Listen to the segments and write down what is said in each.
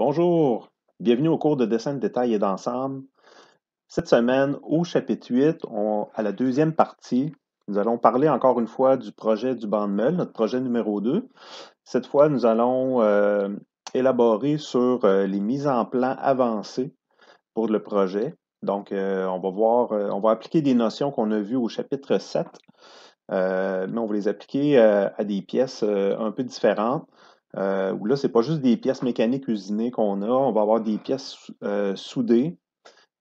Bonjour, bienvenue au cours de dessin de détail et d'ensemble. Cette semaine, au chapitre 8, on, à la deuxième partie, nous allons parler encore une fois du projet du banc de meule, notre projet numéro 2. Cette fois, nous allons euh, élaborer sur euh, les mises en plan avancées pour le projet. Donc, euh, on va voir, on va appliquer des notions qu'on a vues au chapitre 7, mais on va les appliquer à des pièces un peu différentes. Euh, où là, c'est pas juste des pièces mécaniques usinées qu'on a, on va avoir des pièces euh, soudées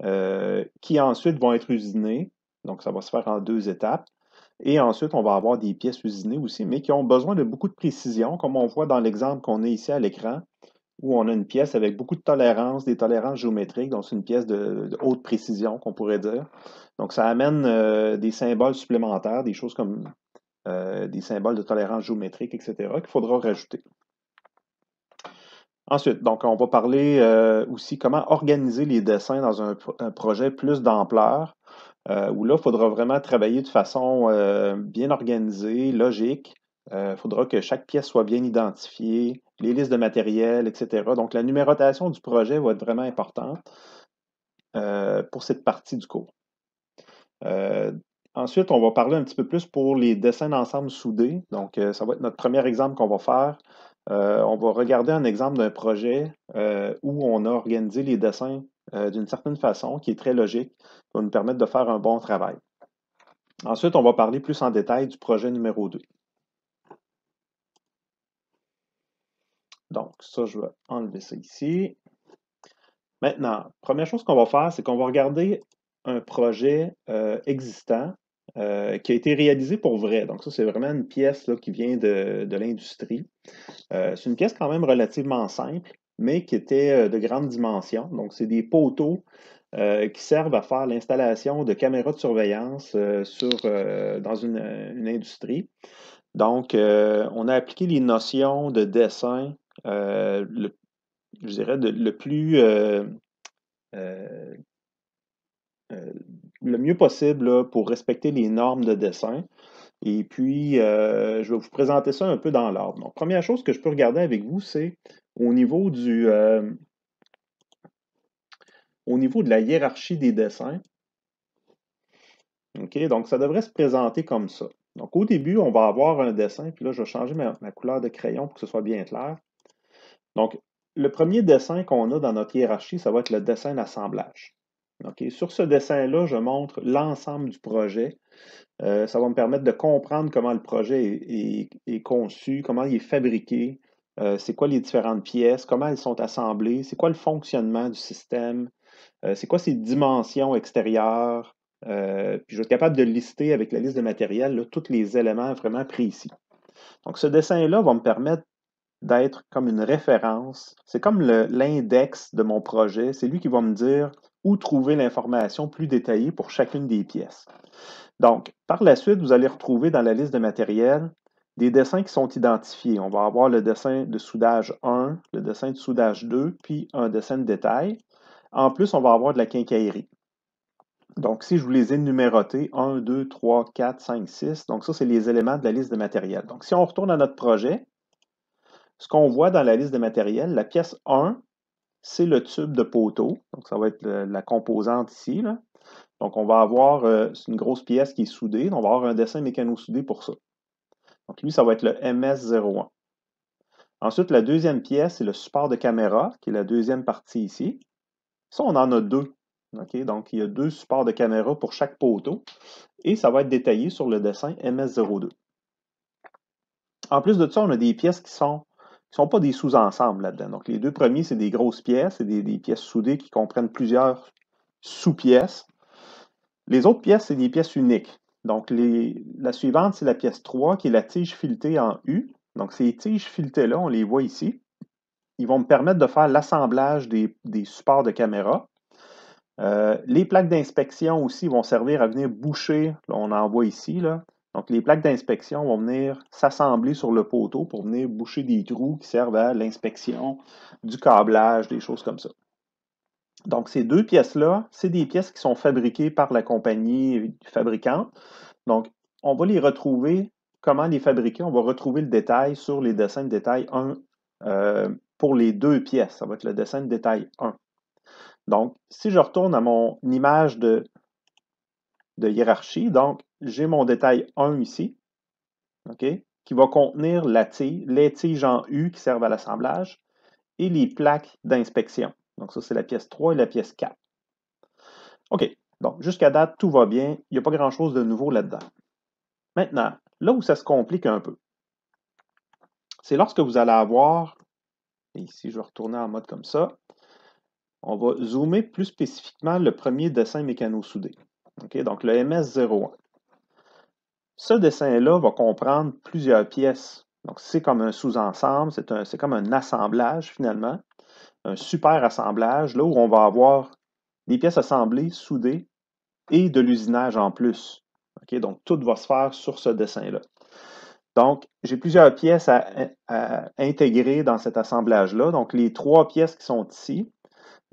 euh, qui ensuite vont être usinées. Donc, ça va se faire en deux étapes. Et ensuite, on va avoir des pièces usinées aussi, mais qui ont besoin de beaucoup de précision, comme on voit dans l'exemple qu'on a ici à l'écran, où on a une pièce avec beaucoup de tolérance, des tolérances géométriques, donc c'est une pièce de, de haute précision, qu'on pourrait dire. Donc, ça amène euh, des symboles supplémentaires, des choses comme des symboles de tolérance géométrique, etc., qu'il faudra rajouter. Ensuite, donc on va parler euh, aussi comment organiser les dessins dans un, projet plus d'ampleur, euh, où là, il faudra vraiment travailler de façon euh, bien organisée, logique. Il faudra que chaque pièce soit bien identifiée, les listes de matériel, etc. Donc la numérotation du projet va être vraiment importante pour cette partie du cours. ensuite, on va parler un petit peu plus pour les dessins d'ensemble soudés. Donc ça va être notre premier exemple qu'on va faire. Euh, on va regarder un exemple d'un projet euh, où on a organisé les dessins euh, d'une certaine façon qui est très logique, qui va nous permettre de faire un bon travail. Ensuite, on va parler plus en détail du projet numéro 2. Donc, ça, je vais enlever ça ici. Maintenant, première chose qu'on va faire, c'est qu'on va regarder un projet existant euh, qui a été réalisé pour vrai. Donc ça, c'est vraiment une pièce qui vient de, l'industrie. Euh, c'est une pièce quand même relativement simple, mais qui était euh, de grande dimension. Donc c'est des poteaux qui servent à faire l'installation de caméras de surveillance dans une, industrie. Donc on a appliqué les notions de dessin, je dirais, le plus le mieux possible pour respecter les normes de dessin. Et puis, euh, je vais vous présenter ça un peu dans l'ordre. Donc, première chose que je peux regarder avec vous, c'est au niveau du euh, au niveau de la hiérarchie des dessins. OK, donc ça devrait se présenter comme ça. Donc, au début, on va avoir un dessin, puis là, je vais changer ma couleur de crayon pour que ce soit bien clair. Donc, le premier dessin qu'on a dans notre hiérarchie, ça va être le dessin d'assemblage. Sur ce dessin-là, je montre l'ensemble du projet. Euh, ça va me permettre de comprendre comment le projet est, conçu, comment il est fabriqué, euh, c'est quoi les différentes pièces, comment elles sont assemblées, c'est quoi le fonctionnement du système, euh, c'est quoi ses dimensions extérieures. puis je vais être capable de lister avec la liste de matériel tous les éléments vraiment précis. Donc ce dessin-là va me permettre d'être comme une référence. C'est comme l'index de mon projet. C'est lui qui va me dire ou trouver l'information plus détaillée pour chacune des pièces. Donc, par la suite, vous allez retrouver dans la liste de matériel des dessins qui sont identifiés. On va avoir le dessin de soudage 1, le dessin de soudage 2, puis un dessin de détail. En plus, on va avoir de la quincaillerie. Donc, si je vous les ai numérotés, 1, 2, 3, 4, 5, 6, donc ça, c'est les éléments de la liste de matériel. Donc, si on retourne à notre projet, ce qu'on voit dans la liste de matériel, la pièce 1, c'est le tube de poteau. Donc, ça va être la composante ici. Donc, on va avoir euh, une grosse pièce qui est soudée. On va avoir un dessin mécano-soudé pour ça. Donc, lui, ça va être le MS01. Ensuite, la deuxième pièce, c'est le support de caméra, qui est la deuxième partie ici. Ça, on en a deux. Donc, il y a deux supports de caméra pour chaque poteau. Et ça va être détaillé sur le dessin MS02. En plus de ça, on a des pièces qui sont ne sont pas des sous-ensembles là-dedans. Donc, les deux premiers, c'est des grosses pièces, c'est des, pièces soudées qui comprennent plusieurs sous-pièces. Les autres pièces, c'est des pièces uniques. Donc, la suivante, c'est la pièce 3, qui est la tige filetée en U. Donc, ces tiges filetées-là, on les voit ici. Ils vont me permettre de faire l'assemblage des, supports de caméra. Euh, les plaques d'inspection aussi vont servir à venir boucher, on en voit ici, là, donc, les plaques d'inspection vont venir s'assembler sur le poteau pour venir boucher des trous qui servent à l'inspection du câblage, des choses comme ça. Donc, ces deux pièces-là, c'est des pièces qui sont fabriquées par la compagnie fabricant. Donc, on va les retrouver, comment les fabriquer, on va retrouver le détail sur les dessins de détail 1 euh, pour les deux pièces. Ça va être le dessin de détail 1. Donc, si je retourne à mon image de, de hiérarchie, donc j'ai mon détail 1 ici, OK, qui va contenir la tige, les tiges en U qui servent à l'assemblage et les plaques d'inspection. Donc ça, c'est la pièce 3 et la pièce 4. OK, donc jusqu'à date, tout va bien. Il n'y a pas grand-chose de nouveau là-dedans. Maintenant, là où ça se complique un peu, c'est lorsque vous allez avoir, et ici je vais retourner en mode comme ça, on va zoomer plus spécifiquement le premier dessin mécano-soudé. OK. donc le MS01. Ce dessin-là va comprendre plusieurs pièces. Donc, c'est comme un sous-ensemble, c'est comme un assemblage finalement, un super assemblage, là où on va avoir des pièces assemblées, soudées et de l'usinage en plus. donc, tout va se faire sur ce dessin-là. Donc, j'ai plusieurs pièces à, intégrer dans cet assemblage-là. Donc, les trois pièces qui sont ici.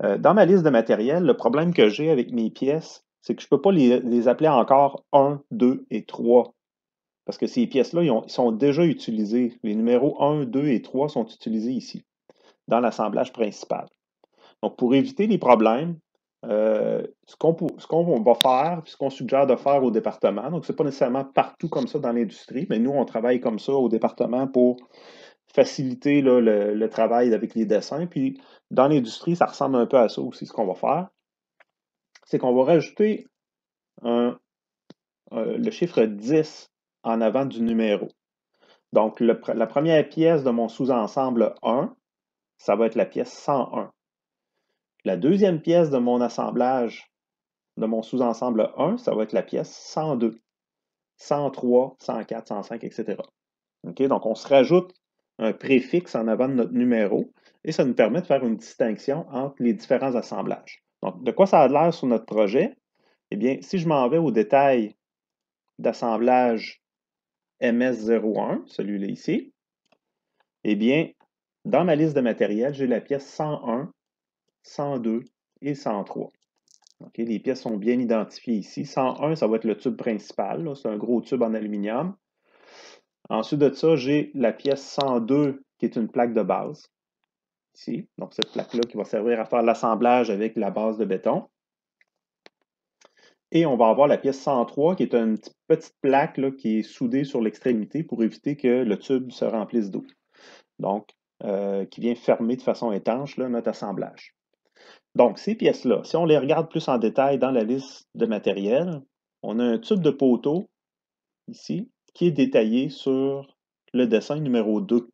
Euh, dans ma liste de matériel, le problème que j'ai avec mes pièces, c'est que je ne peux pas les, appeler encore 1, 2 et 3. Parce que ces pièces-là, ils, sont déjà utilisées. Les numéros 1, 2 et 3 sont utilisés ici, dans l'assemblage principal. Donc, pour éviter les problèmes, euh, ce qu'on va faire, ce qu'on suggère de faire au département, donc ce n'est pas nécessairement partout comme ça dans l'industrie, mais nous, on travaille comme ça au département pour faciliter le, travail avec les dessins. Puis dans l'industrie, ça ressemble un peu à ça aussi, ce qu'on va faire c'est qu'on va rajouter euh, le chiffre 10 en avant du numéro. Donc, la première pièce de mon sous-ensemble 1, ça va être la pièce 101. La deuxième pièce de mon assemblage de mon sous-ensemble 1, ça va être la pièce 102, 103, 104, 105, etc. Donc, on se rajoute un préfixe en avant de notre numéro et ça nous permet de faire une distinction entre les différents assemblages de quoi ça a l'air sur notre projet? Eh bien, si je m'en vais au détail d'assemblage MS01, celui-là ici, eh bien, dans ma liste de matériel, j'ai la pièce 101, 102 et 103. les pièces sont bien identifiées ici. 101, ça va être le tube principal. C'est un gros tube en aluminium. Ensuite de ça, j'ai la pièce 102 qui est une plaque de base ici. Donc, cette plaque-là qui va servir à faire l'assemblage avec la base de béton. Et on va avoir la pièce 103 qui est une petite plaque qui est soudée sur l'extrémité pour éviter que le tube se remplisse d'eau. Donc, euh, qui vient fermer de façon étanche notre assemblage. Donc, ces pièces-là, si on les regarde plus en détail dans la liste de matériel, on a un tube de poteau ici qui est détaillé sur le dessin numéro 2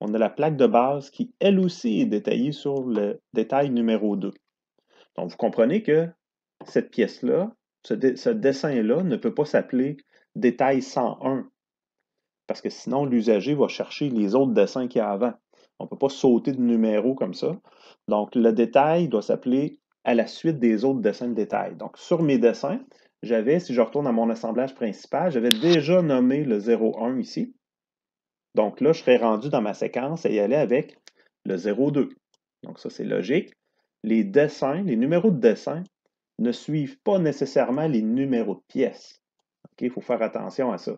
on a la plaque de base qui, elle aussi, est détaillée sur le détail numéro 2. Donc, vous comprenez que cette pièce-là, ce, dessin-là ne peut pas s'appeler détail 101, parce que sinon, l'usager va chercher les autres dessins qu'il y a avant. On ne peut pas sauter de numéro comme ça. Donc, le détail doit s'appeler à la suite des autres dessins de détail. Donc, sur mes dessins, j'avais, si je retourne à mon assemblage principal, j'avais déjà nommé le 01 ici. Donc là, je serais rendu dans ma séquence et y aller avec le 0,2. Donc ça, c'est logique. Les dessins, les numéros de dessin ne suivent pas nécessairement les numéros de pièces. Il faut faire attention à ça.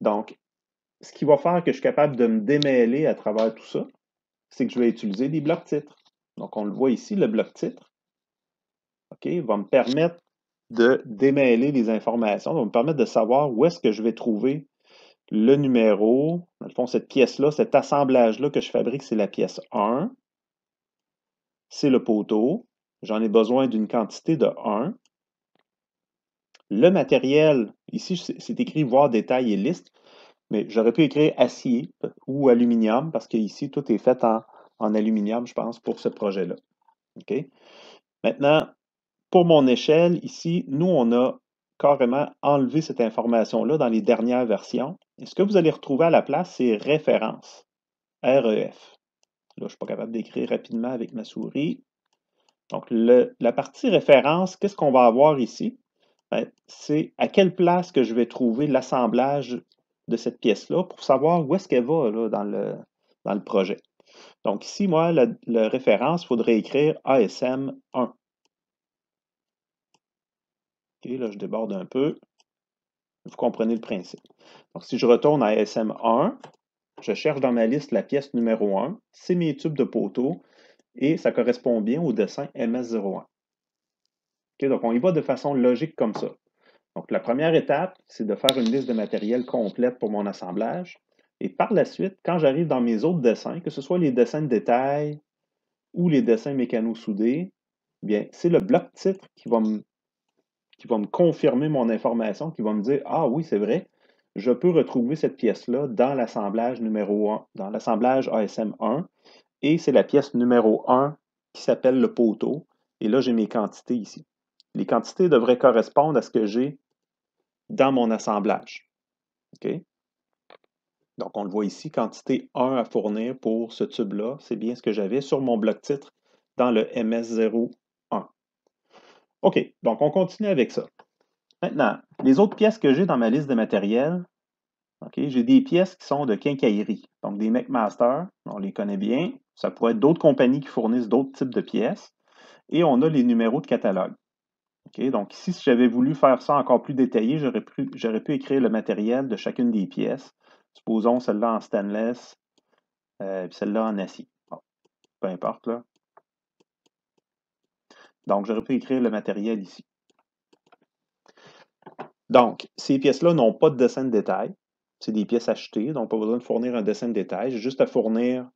Donc, ce qui va faire que je suis capable de me démêler à travers tout ça, c'est que je vais utiliser des blocs titres. Donc, on le voit ici, le bloc titre Ok, va me permettre de démêler les informations, va me permettre de savoir où est-ce que je vais trouver le numéro, dans le fond, cette pièce-là, cet assemblage-là que je fabrique, c'est la pièce 1. C'est le poteau. J'en ai besoin d'une quantité de 1. Le matériel, ici, c'est écrit voir détail et liste, mais j'aurais pu écrire acier ou aluminium parce qu'ici, tout est fait en, aluminium, je pense, pour ce projet-là. OK? Maintenant, pour mon échelle, ici, nous, on a carrément enlever cette information-là dans les dernières versions. Et ce que vous allez retrouver à la place, c'est référence, REF. Là, je ne suis pas capable d'écrire rapidement avec ma souris. Donc, la partie référence, qu'est-ce qu'on va avoir ici? Ben, c'est à quelle place que je vais trouver l'assemblage de cette pièce-là pour savoir où est-ce qu'elle va dans, le, le projet. Donc ici, moi, la, la référence, il faudrait écrire ASM1. Et là, je déborde un peu. Vous comprenez le principe. Donc, si je retourne à SM1, je cherche dans ma liste la pièce numéro 1. C'est mes tubes de poteau et ça correspond bien au dessin MS01. OK, donc, on y va de façon logique comme ça. Donc, la première étape, c'est de faire une liste de matériel complète pour mon assemblage. Et par la suite, quand j'arrive dans mes autres dessins, que ce soit les dessins de détail ou les dessins mécano-soudés, bien, c'est le bloc titre qui va me qui va me confirmer mon information, qui va me dire Ah oui, c'est vrai, je peux retrouver cette pièce-là dans l'assemblage numéro 1, dans l'assemblage ASM 1. Et c'est la pièce numéro 1 qui s'appelle le poteau. Et là, j'ai mes quantités ici. Les quantités devraient correspondre à ce que j'ai dans mon assemblage. Ok Donc, on le voit ici, quantité 1 à fournir pour ce tube-là. C'est bien ce que j'avais sur mon bloc titre dans le MS0 OK, donc on continue avec ça. Maintenant, les autres pièces que j'ai dans ma liste de matériel, j'ai des pièces qui sont de quincaillerie, donc des McMaster, on les connaît bien. Ça pourrait être d'autres compagnies qui fournissent d'autres types de pièces. Et on a les numéros de catalogue. Ok, donc ici, si j'avais voulu faire ça encore plus détaillé, j'aurais pu, écrire le matériel de chacune des pièces. Supposons celle-là en stainless, euh, celle-là en acier. Bon, peu importe, là. Donc, j'aurais pu écrire le matériel ici. Donc, ces pièces-là n'ont pas de dessin de détail. C'est des pièces achetées, donc pas besoin de fournir un dessin de détail. J'ai juste à fournir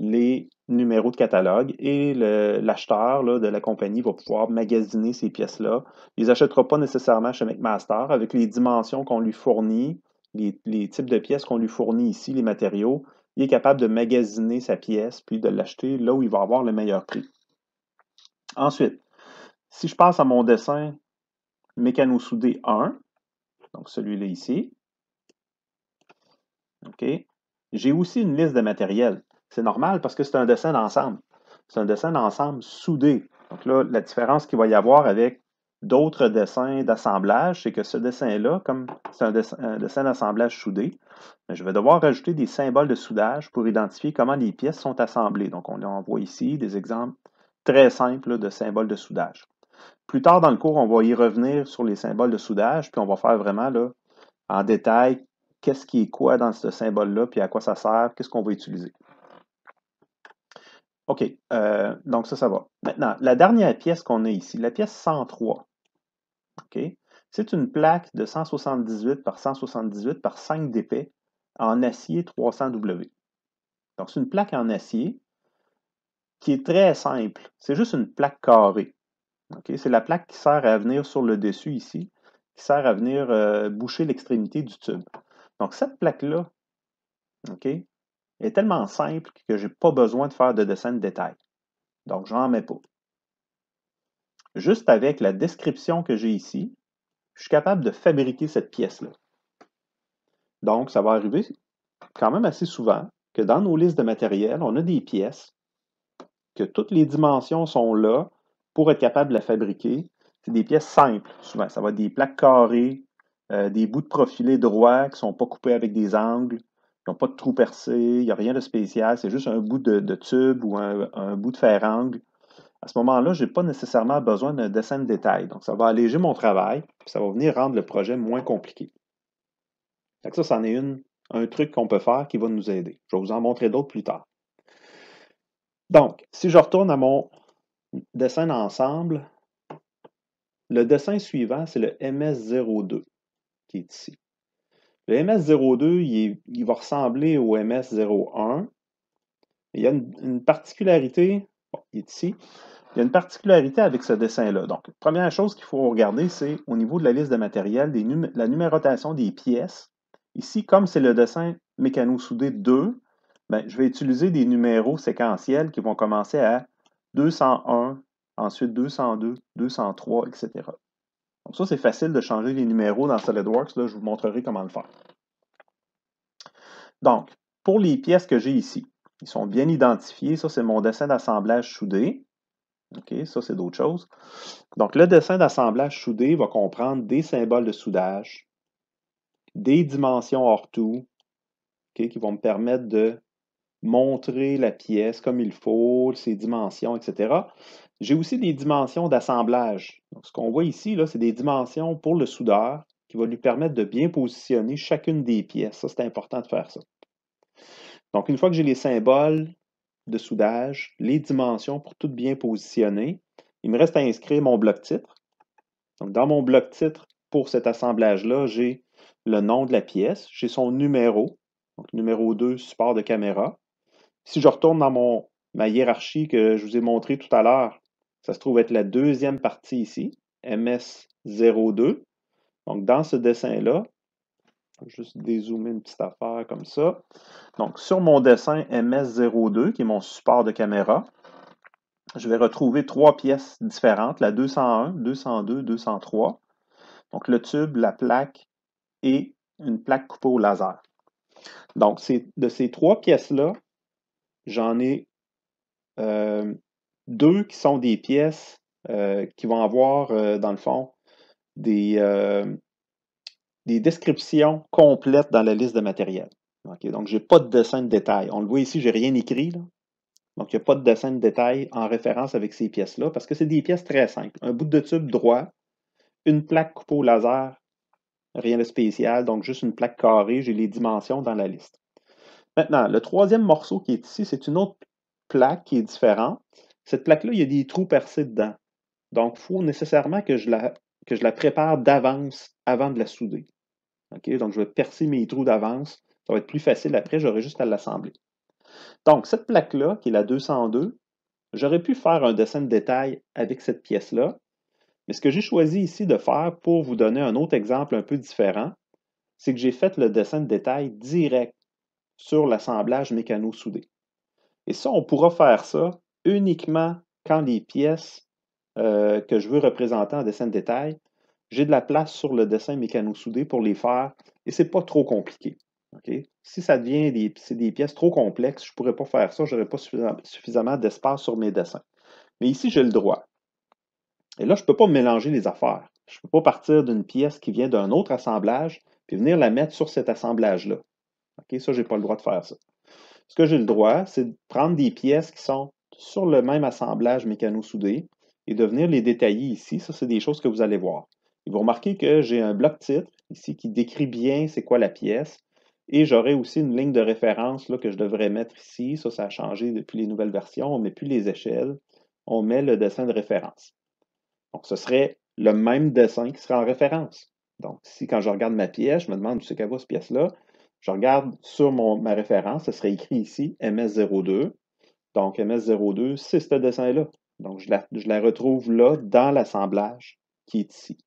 les numéros de catalogue et l'acheteur de la compagnie va pouvoir magasiner ces pièces-là. Il les achètera pas nécessairement chez McMaster avec les dimensions qu'on lui fournit, les, les, types de pièces qu'on lui fournit ici, les matériaux. Il est capable de magasiner sa pièce puis de l'acheter là où il va avoir le meilleur prix. Ensuite, si je passe à mon dessin mécano-soudé 1, donc celui-là ici, OK, j'ai aussi une liste de matériel. C'est normal parce que c'est un dessin d'ensemble. C'est un dessin d'ensemble soudé. Donc là, la différence qu'il va y avoir avec d'autres dessins d'assemblage, c'est que ce dessin-là, comme c'est un, dessin d'assemblage soudé, ben, je vais devoir rajouter des symboles de soudage pour identifier comment les pièces sont assemblées. Donc on en voit ici des exemples très simple de symboles de soudage. Plus tard dans le cours, on va y revenir sur les symboles de soudage, puis on va faire vraiment là, en détail qu'est-ce qui est quoi dans ce symbole-là, puis à quoi ça sert, qu'est-ce qu'on va utiliser. OK, euh, donc ça, ça va. Maintenant, la dernière pièce qu'on a ici, la pièce 103, OK, c'est une plaque de 178 par 178 par 5 d'épais en acier 300W. Donc, c'est une plaque en acier qui est très simple. C'est juste une plaque carrée. C'est la plaque qui sert à venir sur le dessus ici, qui sert à venir euh, boucher l'extrémité du tube. Donc cette plaque-là, OK, est tellement simple que je n'ai pas besoin de faire de dessin de détail. Donc j'en mets pas. Juste avec la description que j'ai ici, je suis capable de fabriquer cette pièce-là. Donc ça va arriver quand même assez souvent que dans nos listes de matériel, on a des pièces que toutes les dimensions sont là pour être capable de la fabriquer. C'est des pièces simples, souvent. Ça va être des plaques carrées, euh, des bouts de profilés droits qui ne sont pas coupés avec des angles, qui n'ont pas de trous percés, il n'y a rien de spécial, c'est juste un bout de, tube ou un, bout de fer-angle. À ce moment-là, je n'ai pas nécessairement besoin d'un dessin de détail. Donc, ça va alléger mon travail, ça va venir rendre le projet moins compliqué. ça, c'en est une, un truc qu'on peut faire qui va nous aider. Je vais vous en montrer d'autres plus tard. Donc, si je retourne à mon dessin d'ensemble, le dessin suivant, c'est le MS02 qui est ici. Le MS02, il, va ressembler au MS01. Il y a une, particularité, ici, il y a une particularité avec ce dessin-là. Donc, première chose qu'il faut regarder, c'est au niveau de la liste de matériel, la numérotation des pièces. Ici, comme c'est le dessin mécano-soudé 2, ben, je vais utiliser des numéros séquentiels qui vont commencer à 201, ensuite 202, 203, etc. Donc ça, c'est facile de changer les numéros dans SolidWorks. Là, je vous montrerai comment le faire. Donc, pour les pièces que j'ai ici, ils sont bien identifiés. Ça, c'est mon dessin d'assemblage soudé. OK, ça, c'est d'autres choses. Donc, le dessin d'assemblage soudé va comprendre des symboles de soudage, des dimensions hors tout, qui vont me permettre de montrer la pièce comme il faut, ses dimensions, etc. J'ai aussi des dimensions d'assemblage. Ce qu'on voit ici, c'est des dimensions pour le soudeur qui va lui permettre de bien positionner chacune des pièces. Ça, c'est important de faire ça. Donc, une fois que j'ai les symboles de soudage, les dimensions pour tout bien positionner, il me reste à inscrire mon bloc titre. Donc, dans mon bloc titre, pour cet assemblage-là, j'ai le nom de la pièce, j'ai son numéro, donc numéro 2, support de caméra. Si je retourne dans mon, ma hiérarchie que je vous ai montrée tout à l'heure, ça se trouve être la deuxième partie ici, MS02. Donc, dans ce dessin-là, juste dézoomer une petite affaire comme ça. Donc, sur mon dessin MS02, qui est mon support de caméra, je vais retrouver trois pièces différentes, la 201, 202, 203. Donc, le tube, la plaque et une plaque coupée au laser. Donc, de ces trois pièces-là, j'en ai euh, deux qui sont des pièces euh, qui vont avoir, euh, dans le fond, des, descriptions complètes dans la liste de matériel. Donc, je n'ai pas de dessin de détail. On le voit ici, je n'ai rien écrit. Donc, il n'y a pas de dessin de détail en référence avec ces pièces-là, parce que c'est des pièces très simples. Un bout de tube droit, une plaque coupée au laser, rien de spécial, donc juste une plaque carrée, j'ai les dimensions dans la liste. Maintenant, le troisième morceau qui est ici, c'est une autre plaque qui est différente. Cette plaque-là, il y a des trous percés dedans. Donc, il faut nécessairement que je la, que je la prépare d'avance avant de la souder. Donc, je vais percer mes trous d'avance. Ça va être plus facile après, j'aurai juste à l'assembler. Donc, cette plaque-là, qui est la 202, j'aurais pu faire un dessin de détail avec cette pièce-là, mais ce que j'ai choisi ici de faire pour vous donner un autre exemple un peu différent, c'est que j'ai fait le dessin de détail direct sur l'assemblage mécano-soudé. Et ça, on pourra faire ça uniquement quand les pièces euh, que je veux représenter en dessin de détail, j'ai de la place sur le dessin mécano-soudé pour les faire et c'est pas trop compliqué. Si ça devient des, des, pièces trop complexes, je ne pourrais pas faire ça, je n'aurais pas suffisamment, d'espace sur mes dessins. Mais ici, j'ai le droit. Et là, je ne peux pas mélanger les affaires. Je ne peux pas partir d'une pièce qui vient d'un autre assemblage puis venir la mettre sur cet assemblage-là ça, je n'ai pas le droit de faire ça. Ce que j'ai le droit, c'est de prendre des pièces qui sont sur le même assemblage mécano-soudé et de venir les détailler ici. Ça, c'est des choses que vous allez voir. vous remarquez que j'ai un bloc titre ici qui décrit bien c'est quoi la pièce. Et j'aurai aussi une ligne de référence là, que je devrais mettre ici. Ça, ça a changé depuis les nouvelles versions. On ne met plus les échelles. On met le dessin de référence. Donc, ce serait le même dessin qui serait en référence. Donc, si quand je regarde ma pièce, je me demande ce c'est qu'elle va, cette pièce-là, je regarde sur ma référence, ce serait écrit ici MS02. Donc MS02, c'est ce dessin-là. Donc je la, je la, retrouve là dans l'assemblage qui est ici.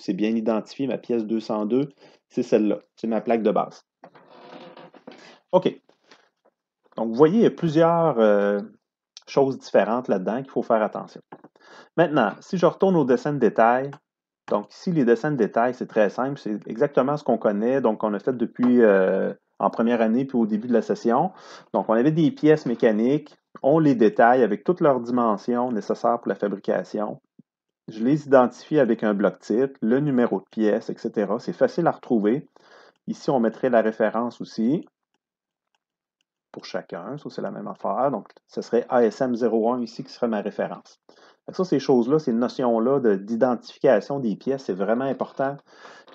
C'est bien identifié, ma pièce 202, c'est celle-là. C'est ma plaque de base. OK. Donc vous voyez, il y a plusieurs euh, choses différentes là-dedans qu'il faut faire attention. Maintenant, si je retourne au dessin de détail, donc ici, les dessins de détail, c'est très simple. C'est exactement ce qu'on connaît, donc on a fait depuis euh, en première année puis au début de la session. Donc on avait des pièces mécaniques, on les détaille avec toutes leurs dimensions nécessaires pour la fabrication. Je les identifie avec un bloc titre, le numéro de pièce, etc. C'est facile à retrouver. Ici, on mettrait la référence aussi pour chacun. Ça, c'est la même affaire. Donc, ce serait ASM01 ici qui serait ma référence. Ça, ces choses-là, ces notions-là d'identification des pièces, c'est vraiment important.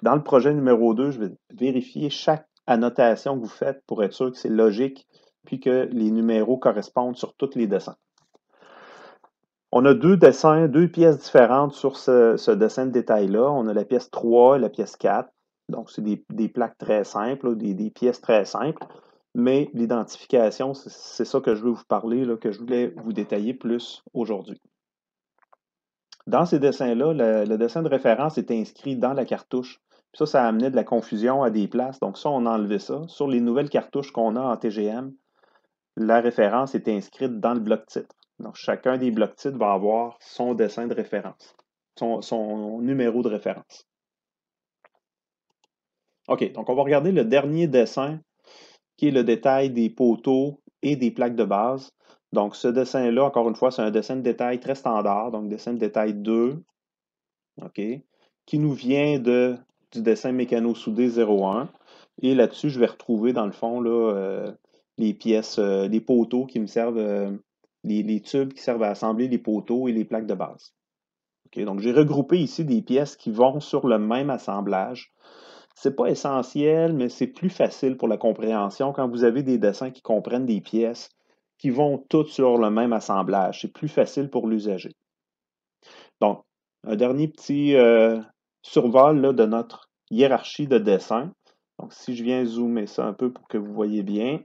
Dans le projet numéro 2, je vais vérifier chaque annotation que vous faites pour être sûr que c'est logique, puis que les numéros correspondent sur tous les dessins. On a deux dessins, deux pièces différentes sur ce, dessin de détail-là. On a la pièce 3 et la pièce 4. Donc, c'est des, des, plaques très simples, des, des pièces très simples. Mais l'identification, c'est ça que je veux vous parler, que je voulais vous détailler plus aujourd'hui. Dans ces dessins-là, le, dessin de référence est inscrit dans la cartouche. Ça, ça, a amené de la confusion à des places. Donc ça, on a enlevé ça. Sur les nouvelles cartouches qu'on a en TGM, la référence est inscrite dans le bloc titre. Donc chacun des blocs titres va avoir son dessin de référence, son numéro de référence. OK, donc on va regarder le dernier dessin qui est le détail des poteaux et des plaques de base. Donc, ce dessin-là, encore une fois, c'est un dessin de détail très standard, donc dessin de détail 2, qui nous vient de, du dessin mécano-soudé 01. Et là-dessus, je vais retrouver, dans le fond, là, euh, les pièces, euh, les poteaux qui me servent, euh, les, tubes qui servent à assembler les poteaux et les plaques de base. OK, donc, j'ai regroupé ici des pièces qui vont sur le même assemblage n'est pas essentiel, mais c'est plus facile pour la compréhension quand vous avez des dessins qui comprennent des pièces qui vont toutes sur le même assemblage. C'est plus facile pour l'usager. Donc, un dernier petit euh, survol de notre hiérarchie de dessins. Donc, si je viens zoomer ça un peu pour que vous voyez bien.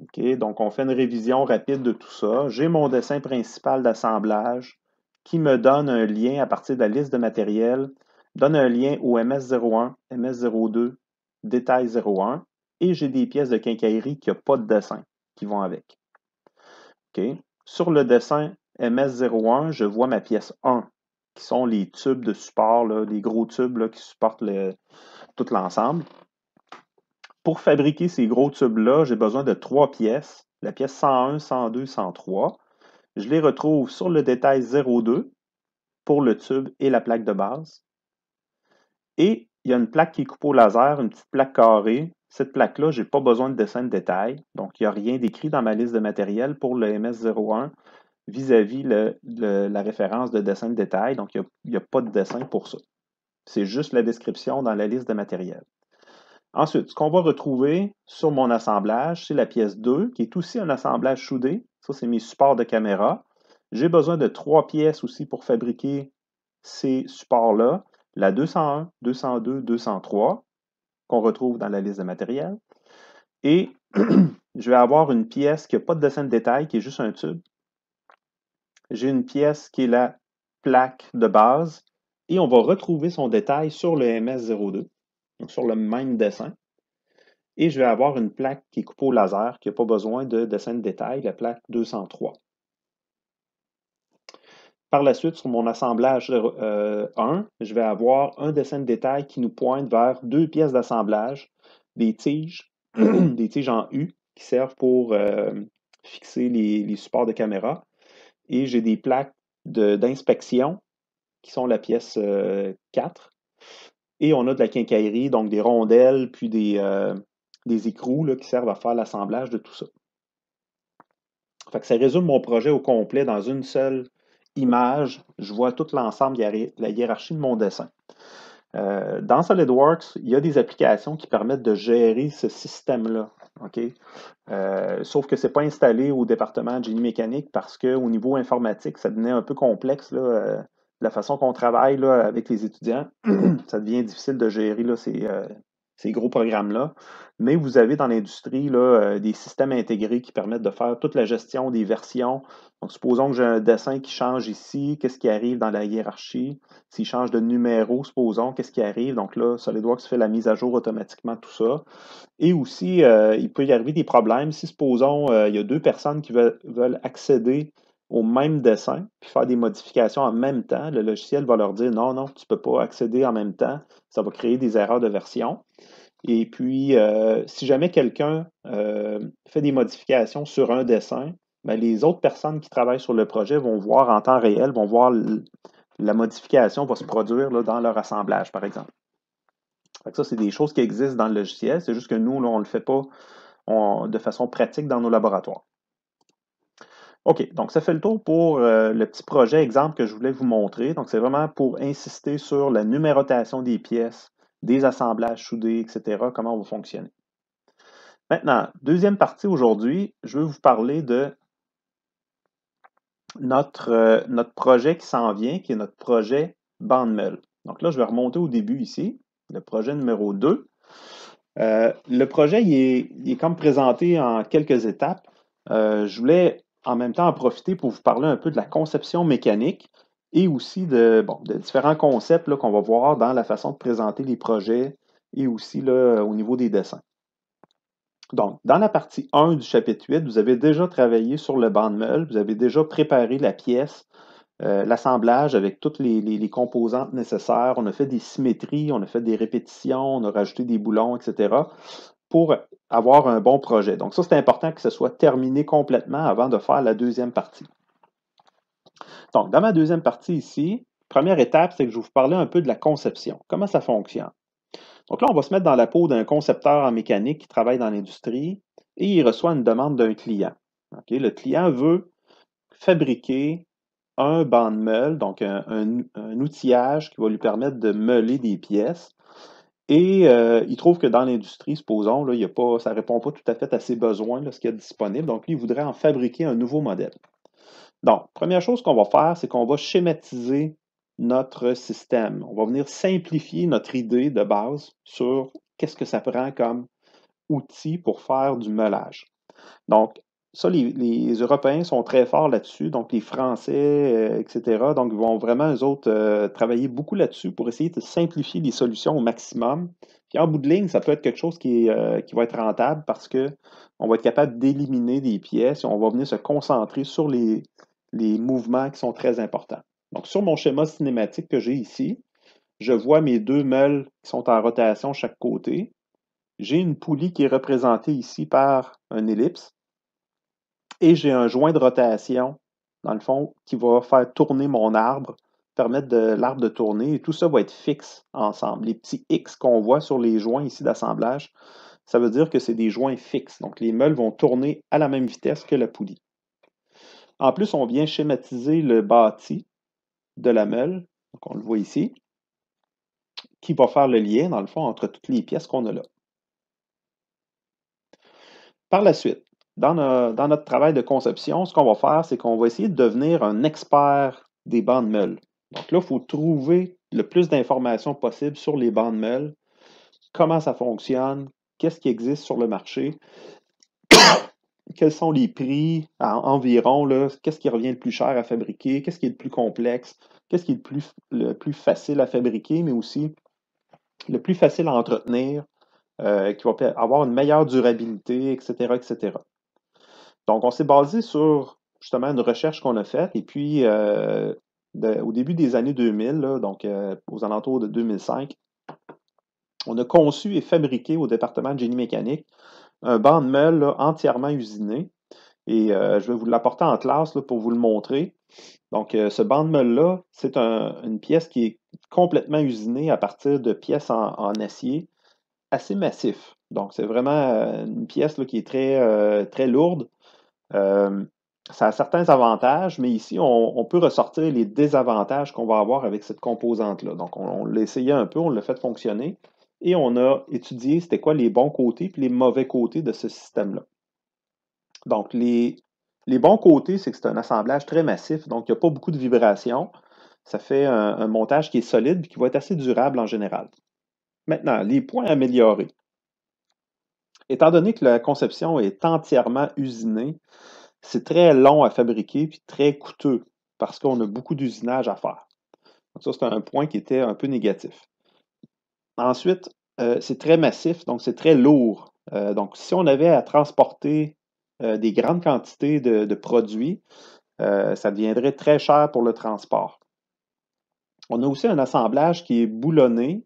OK, donc on fait une révision rapide de tout ça. J'ai mon dessin principal d'assemblage qui me donne un lien à partir de la liste de matériel donne un lien au MS01, MS02, détail 01, et j'ai des pièces de quincaillerie qui n'ont pas de dessin qui vont avec. Sur le dessin MS01, je vois ma pièce 1, qui sont les tubes de support, les gros tubes qui supportent tout l'ensemble. Pour fabriquer ces gros tubes-là, j'ai besoin de trois pièces, la pièce 101, 102, 103. Je les retrouve sur le détail 02 pour le tube et la plaque de base. Et il y a une plaque qui est coupée au laser, une petite plaque carrée. Cette plaque-là, je n'ai pas besoin de dessin de détail. Donc, il n'y a rien d'écrit dans ma liste de matériel pour le MS01 vis-à-vis la référence de dessin de détail. Donc, il n'y a, a, pas de dessin pour ça. C'est juste la description dans la liste de matériel. Ensuite, ce qu'on va retrouver sur mon assemblage, c'est la pièce 2, qui est aussi un assemblage soudé. Ça, c'est mes supports de caméra. J'ai besoin de trois pièces aussi pour fabriquer ces supports-là la 201, 202, 203, qu'on retrouve dans la liste de matériel. Et je vais avoir une pièce qui n'a pas de dessin de détail, qui est juste un tube. J'ai une pièce qui est la plaque de base, et on va retrouver son détail sur le MS02, donc sur le même dessin. Et je vais avoir une plaque qui est coupée au laser, qui n'a pas besoin de dessin de détail, la plaque 203. Par la suite, sur mon assemblage 1, euh, je vais avoir un dessin de détail qui nous pointe vers deux pièces d'assemblage, des tiges, des tiges en U qui servent pour euh, fixer les, supports de caméra. Et j'ai des plaques d'inspection qui sont la pièce 4. Euh, Et on a de la quincaillerie, donc des rondelles, puis des, écrous qui servent à faire l'assemblage de tout ça. ça résume mon projet au complet dans une seule image, je vois tout l'ensemble de la hiérarchie de mon dessin. Euh, dans SolidWorks, il y a des applications qui permettent de gérer ce système-là. Euh, sauf que ce n'est pas installé au département de génie mécanique parce qu'au niveau informatique, ça devenait un peu complexe. Euh, la façon qu'on travaille avec les étudiants, ça devient difficile de gérer là, ces, ces gros programmes-là. Mais vous avez dans l'industrie euh, des systèmes intégrés qui permettent de faire toute la gestion des versions. Donc, supposons que j'ai un dessin qui change ici, qu'est-ce qui arrive dans la hiérarchie? S'il change de numéro, supposons, qu'est-ce qui arrive? Donc là, SolidWorks fait la mise à jour automatiquement, tout ça. Et aussi, euh, il peut y arriver des problèmes. Si, supposons, euh, il y a deux personnes qui veulent accéder au même dessin, puis faire des modifications en même temps, le logiciel va leur dire non, non, tu ne peux pas accéder en même temps, ça va créer des erreurs de version. Et puis, euh, si jamais quelqu'un euh, fait des modifications sur un dessin, mais ben, les autres personnes qui travaillent sur le projet vont voir en temps réel, vont voir la modification va se produire dans leur assemblage, par exemple. ça, c'est des choses qui existent dans le logiciel, c'est juste que nous, là, on ne le fait pas de façon pratique dans nos laboratoires. OK, donc ça fait le tour pour euh, le petit projet exemple que je voulais vous montrer. Donc c'est vraiment pour insister sur la numérotation des pièces, des assemblages soudés, etc., comment on va fonctionner. Maintenant, deuxième partie aujourd'hui, je veux vous parler de notre, euh, notre projet qui s'en vient, qui est notre projet BandMel. Donc là, je vais remonter au début ici, le projet numéro 2. Euh, le projet, est, il est, comme présenté en quelques étapes. je voulais en même temps en profiter pour vous parler un peu de la conception mécanique et aussi de, différents concepts qu'on va voir dans la façon de présenter les projets et aussi au niveau des dessins. Donc, dans la partie 1 du chapitre 8, vous avez déjà travaillé sur le banc de meule, vous avez déjà préparé la pièce, euh, l'assemblage avec toutes les, composantes nécessaires. On a fait des symétries, on a fait des répétitions, on a rajouté des boulons, etc pour avoir un bon projet. Donc ça, c'est important que ce soit terminé complètement avant de faire la deuxième partie. Donc, dans ma deuxième partie ici, première étape, c'est que je vais vous parler un peu de la conception. Comment ça fonctionne? Donc là, on va se mettre dans la peau d'un concepteur en mécanique qui travaille dans l'industrie et il reçoit une demande d'un client. Le client veut fabriquer un banc de meule, donc un, un outillage qui va lui permettre de meuler des pièces et euh, il trouve que dans l'industrie, supposons, là, il ça ne répond pas tout à fait à ses besoins, là, ce qui est disponible. Donc, lui, il voudrait en fabriquer un nouveau modèle. Donc, première chose qu'on va faire, c'est qu'on va schématiser notre système. On va venir simplifier notre idée de base sur qu'est-ce que ça prend comme outil pour faire du meulage. Donc, ça, les, Européens sont très forts là-dessus, donc les Français, euh, etc. Donc, ils vont vraiment, eux autres, euh, travailler beaucoup là-dessus pour essayer de simplifier les solutions au maximum. Puis en bout de ligne, ça peut être quelque chose qui, euh, va être rentable parce qu'on va être capable d'éliminer des pièces et on va venir se concentrer sur les, les mouvements qui sont très importants. Donc, sur mon schéma cinématique que j'ai ici, je vois mes deux meules qui sont en rotation chaque côté. J'ai une poulie qui est représentée ici par un ellipse et j'ai un joint de rotation, dans le fond, qui va faire tourner mon arbre, permettre de l'arbre de tourner, et tout ça va être fixe ensemble. Les petits X qu'on voit sur les joints ici d'assemblage, ça veut dire que c'est des joints fixes. Donc, les meules vont tourner à la même vitesse que la poulie. En plus, on vient schématiser le bâti de la meule, donc on le voit ici, qui va faire le lien, dans le fond, entre toutes les pièces qu'on a là. Par la suite, dans, notre travail de conception, ce qu'on va faire, c'est qu'on va essayer de devenir un expert des bandes de meules. Donc là, il faut trouver le plus d'informations possible sur les bandes de meules, comment ça fonctionne, qu'est-ce qui existe sur le marché, quels sont les prix environ, qu'est-ce qui revient le plus cher à fabriquer, qu'est-ce qui est le plus complexe, qu'est-ce qui est le plus, facile à fabriquer, mais aussi le plus facile à entretenir, euh, qui va avoir une meilleure durabilité, etc., etc. Donc, on s'est basé sur justement une recherche qu'on a faite. Et puis, euh, au début des années 2000, donc euh, aux alentours de 2005, on a conçu et fabriqué au département de génie mécanique un banc de meule entièrement usiné. Et euh, je vais vous l'apporter en classe pour vous le montrer. Donc, ce banc de meule-là, c'est une pièce qui est complètement usinée à partir de pièces en, acier assez massif. Donc, c'est vraiment une pièce qui est très, très lourde euh, ça a certains avantages, mais ici, on, peut ressortir les désavantages qu'on va avoir avec cette composante-là. Donc, on, l'a essayé un peu, on l'a fait fonctionner et on a étudié c'était quoi les bons côtés et les mauvais côtés de ce système-là. Donc, les, les bons côtés, c'est que c'est un assemblage très massif, donc il n'y a pas beaucoup de vibrations. Ça fait un, un montage qui est solide et qui va être assez durable en général. Maintenant, les points améliorés. Étant donné que la conception est entièrement usinée, c'est très long à fabriquer puis très coûteux parce qu'on a beaucoup d'usinage à faire. Donc ça, c'est un point qui était un peu négatif. Ensuite, euh, c'est très massif, donc c'est très lourd. Euh, donc, si on avait à transporter euh, des grandes quantités de, de produits, ça deviendrait très cher pour le transport. On a aussi un assemblage qui est boulonné,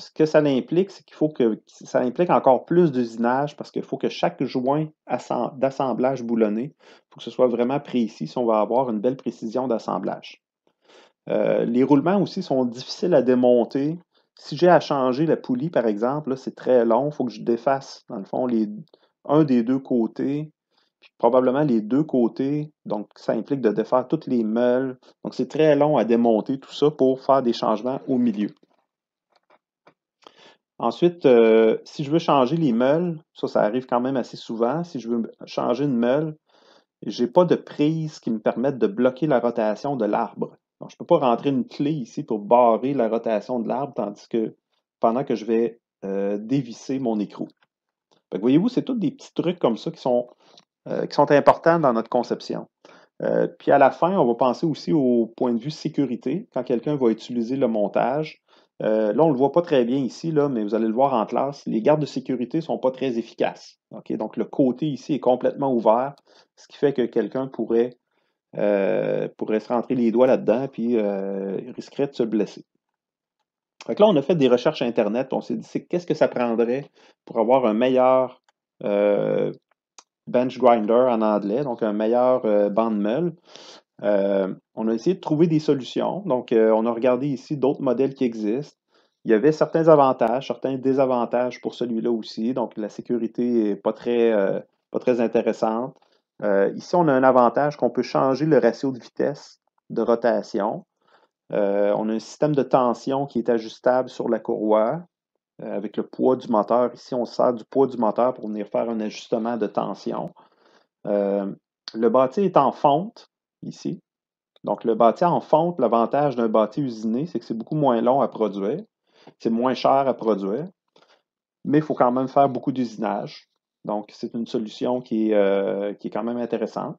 ce que ça implique, c'est qu'il faut que ça implique encore plus d'usinage parce qu'il faut que chaque joint d'assemblage boulonné, il faut que ce soit vraiment précis si on va avoir une belle précision d'assemblage. Euh, les roulements aussi sont difficiles à démonter. Si j'ai à changer la poulie, par exemple, c'est très long, il faut que je défasse, dans le fond, les, un des deux côtés, puis probablement les deux côtés. Donc, ça implique de défaire toutes les meules. Donc, c'est très long à démonter tout ça pour faire des changements au milieu. Ensuite, euh, si je veux changer les meules, ça, ça arrive quand même assez souvent. Si je veux changer une meule, j'ai pas de prise qui me permette de bloquer la rotation de l'arbre. Donc, je ne peux pas rentrer une clé ici pour barrer la rotation de l'arbre tandis que pendant que je vais euh, dévisser mon écrou. Voyez-vous, c'est tous des petits trucs comme ça qui sont, euh, importants dans notre conception. puis à la fin, on va penser aussi au point de vue sécurité. Quand quelqu'un va utiliser le montage, euh, là, on ne le voit pas très bien ici, là, mais vous allez le voir en classe. Les gardes de sécurité ne sont pas très efficaces. Donc, le côté ici est complètement ouvert, ce qui fait que quelqu'un pourrait, euh, pourrait se rentrer les doigts là-dedans puis euh, risquerait de se blesser. Donc là, on a fait des recherches Internet. On s'est dit qu'est-ce que ça prendrait pour avoir un meilleur bench grinder en anglais, donc un meilleur band meule. Euh, on a essayé de trouver des solutions. Donc, euh, on a regardé ici d'autres modèles qui existent. Il y avait certains avantages, certains désavantages pour celui-là aussi. Donc, la sécurité n'est pas, très, euh, pas très intéressante. ici, on a un avantage qu'on peut changer le ratio de vitesse de rotation. on a un système de tension qui est ajustable sur la courroie. avec le poids du moteur, ici, on sert du poids du moteur pour venir faire un ajustement de tension. le bâti est en fonte, ici. Donc, le bâti en fonte, l'avantage d'un bâti usiné, c'est que c'est beaucoup moins long à produire, c'est moins cher à produire, mais il faut quand même faire beaucoup d'usinage. Donc, c'est une solution qui est, euh, est quand même intéressante.